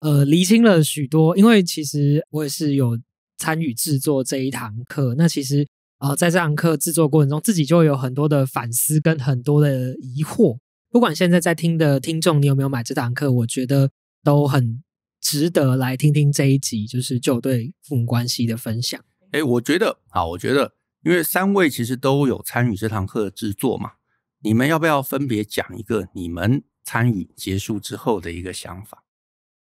呃，厘清了许多。因为其实我也是有参与制作这一堂课。那其实啊，在这堂课制作过程中，自己就有很多的反思跟很多的疑惑。不管现在在听的听众，你有没有买这堂课，我觉得都很值得来听听这一集，就是就对父母关系的分享。哎，我觉得啊，我觉得，因为三位其实都有参与这堂课的制作嘛。你们要不要分别讲一个你们参与结束之后的一个想法？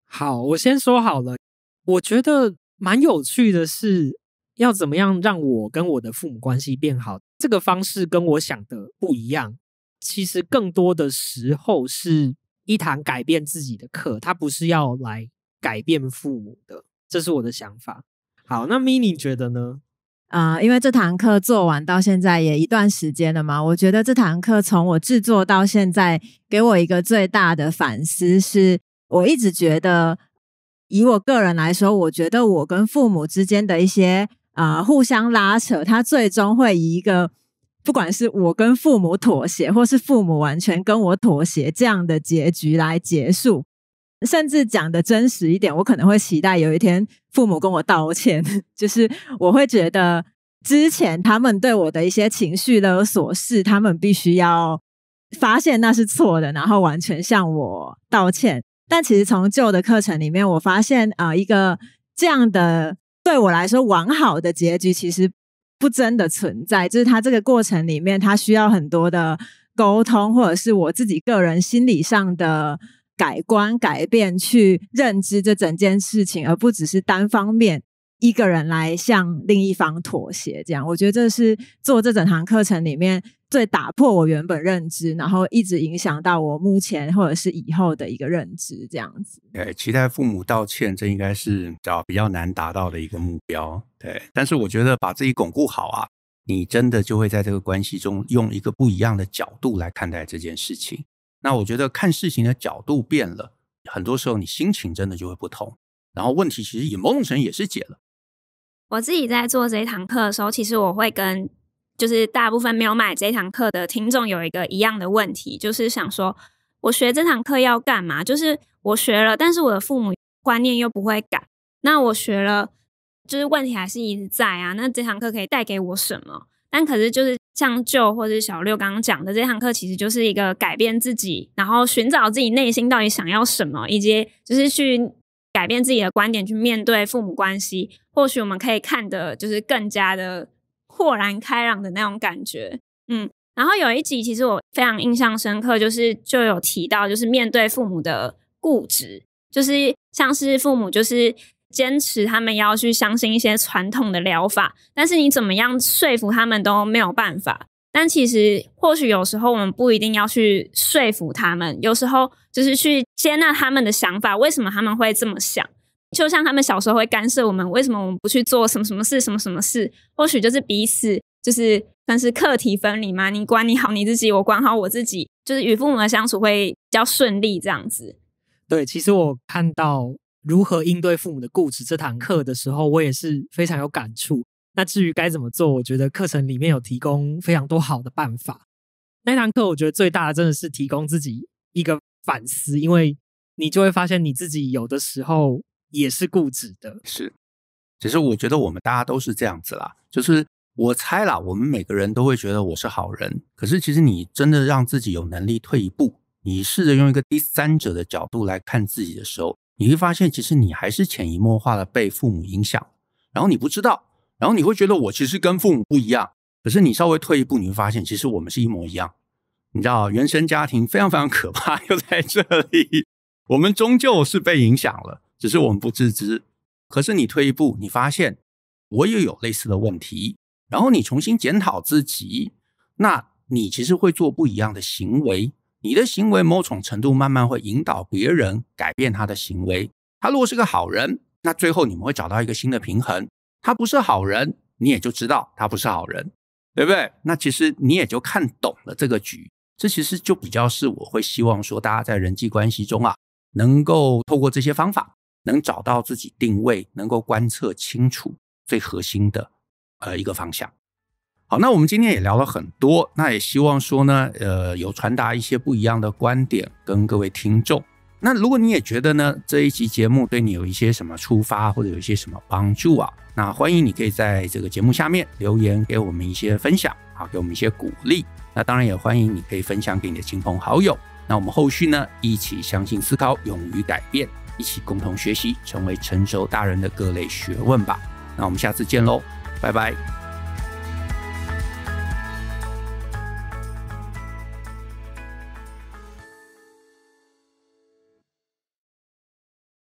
好，我先说好了。我觉得蛮有趣的是，要怎么样让我跟我的父母关系变好？这个方式跟我想的不一样。其实更多的时候是一堂改变自己的课，它不是要来改变父母的。这是我的想法。好，那 MINI 觉得呢？啊，因为这堂课做完到现在也一段时间了嘛，我觉得这堂课从我制作到现在，给我一个最大的反思是，我一直觉得，以我个人来说，我觉得我跟父母之间的一些啊互相拉扯，它最终会以一个不管是我跟父母妥协，或是父母完全跟我妥协这样的结局来结束。甚至讲的真实一点，我可能会期待有一天父母跟我道歉，就是我会觉得之前他们对我的一些情绪的琐事，他们必须要发现那是错的，然后完全向我道歉。但其实从旧的课程里面，我发现啊，一个这样的对我来说完好的结局，其实不真的存在。就是它这个过程里面，它需要很多的沟通，或者是我自己个人心理上的。改观、改变、去认知这整件事情，而不只是单方面一个人来向另一方妥协。这样，我觉得这是做这整堂课程里面最打破我原本认知，然后一直影响到我目前或者是以后的一个认知。这样子，哎，期待父母道歉，这应该是比较比较难达到的一个目标。对，但是我觉得把自己巩固好啊，你真的就会在这个关系中用一个不一样的角度来看待这件事情。那我觉得看事情的角度变了，很多时候你心情真的就会不同，然后问题其实也某种程度也是解了。我自己在做这一堂课的时候，其实我会跟就是大部分没有买这堂课的听众有一个一样的问题，就是想说：我学这堂课要干嘛？就是我学了，但是我的父母观念又不会改，那我学了，就是问题还是一直在啊？那这堂课可以带给我什么？但可是，就是像就，或者小六刚刚讲的，这堂课其实就是一个改变自己，然后寻找自己内心到底想要什么，以及就是去改变自己的观点，去面对父母关系。或许我们可以看的，就是更加的豁然开朗的那种感觉。嗯，然后有一集其实我非常印象深刻，就是就有提到，就是面对父母的固执，就是像是父母就是。坚持他们要去相信一些传统的疗法，但是你怎么样说服他们都没有办法。但其实或许有时候我们不一定要去说服他们，有时候就是去接纳他们的想法。为什么他们会这么想？就像他们小时候会干涉我们，为什么我们不去做什么什么事什么什么事？或许就是彼此就是算是课题分离嘛。你管你好你自己，我管好我自己，就是与父母的相处会比较顺利。这样子。对，其实我看到。如何应对父母的固执？这堂课的时候，我也是非常有感触。那至于该怎么做，我觉得课程里面有提供非常多好的办法。那堂课我觉得最大的真的是提供自己一个反思，因为你就会发现你自己有的时候也是固执的。是，其实我觉得我们大家都是这样子啦。就是我猜啦，我们每个人都会觉得我是好人，可是其实你真的让自己有能力退一步，你试着用一个第三者的角度来看自己的时候。你会发现，其实你还是潜移默化的被父母影响，然后你不知道，然后你会觉得我其实跟父母不一样，可是你稍微退一步，你会发现，其实我们是一模一样。你知道，原生家庭非常非常可怕，又在这里，我们终究是被影响了，只是我们不自知。可是你退一步，你发现我也有类似的问题，然后你重新检讨自己，那你其实会做不一样的行为。你的行为某种程度慢慢会引导别人改变他的行为。他如果是个好人，那最后你们会找到一个新的平衡。他不是好人，你也就知道他不是好人，对不对？那其实你也就看懂了这个局。这其实就比较是我会希望说，大家在人际关系中啊，能够透过这些方法，能找到自己定位，能够观测清楚最核心的呃一个方向。好，那我们今天也聊了很多，那也希望说呢，呃，有传达一些不一样的观点跟各位听众。那如果你也觉得呢，这一期节目对你有一些什么出发或者有一些什么帮助啊，那欢迎你可以在这个节目下面留言给我们一些分享啊，给我们一些鼓励。那当然也欢迎你可以分享给你的亲朋好友。那我们后续呢，一起相信思考，勇于改变，一起共同学习，成为成熟大人的各类学问吧。那我们下次见喽，拜拜。